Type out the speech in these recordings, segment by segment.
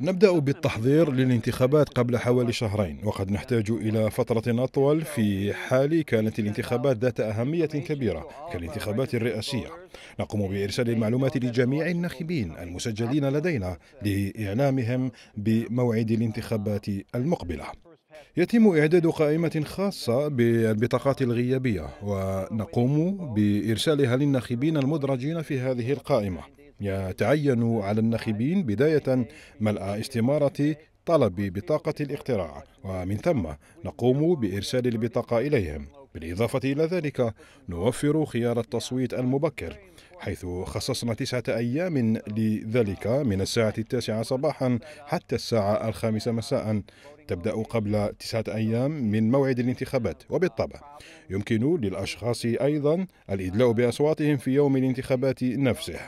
نبدأ بالتحضير للانتخابات قبل حوالي شهرين وقد نحتاج إلى فترة أطول في حال كانت الانتخابات ذات أهمية كبيرة كالانتخابات الرئاسية نقوم بإرسال المعلومات لجميع الناخبين المسجلين لدينا لإعلامهم بموعد الانتخابات المقبلة يتم إعداد قائمة خاصة بالبطاقات الغيابية ونقوم بإرسالها للناخبين المدرجين في هذه القائمة يتعين على الناخبين بداية ملء استمارة طلب بطاقة الاقتراع ومن ثم نقوم بإرسال البطاقة إليهم بالإضافة إلى ذلك نوفر خيار التصويت المبكر حيث خصصنا تسعة أيام لذلك من الساعة التاسعة صباحا حتى الساعة الخامسة مساء تبدأ قبل تسعة أيام من موعد الانتخابات وبالطبع يمكن للأشخاص أيضا الإدلاء بأصواتهم في يوم الانتخابات نفسه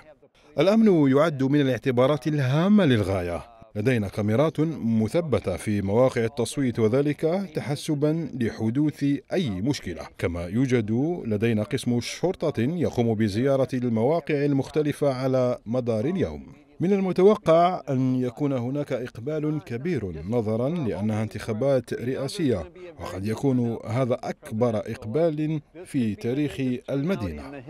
الأمن يعد من الاعتبارات الهامة للغاية لدينا كاميرات مثبتة في مواقع التصويت وذلك تحسبا لحدوث أي مشكلة كما يوجد لدينا قسم شرطة يقوم بزيارة المواقع المختلفة على مدار اليوم من المتوقع أن يكون هناك إقبال كبير نظرا لأنها انتخابات رئاسية وقد يكون هذا أكبر إقبال في تاريخ المدينة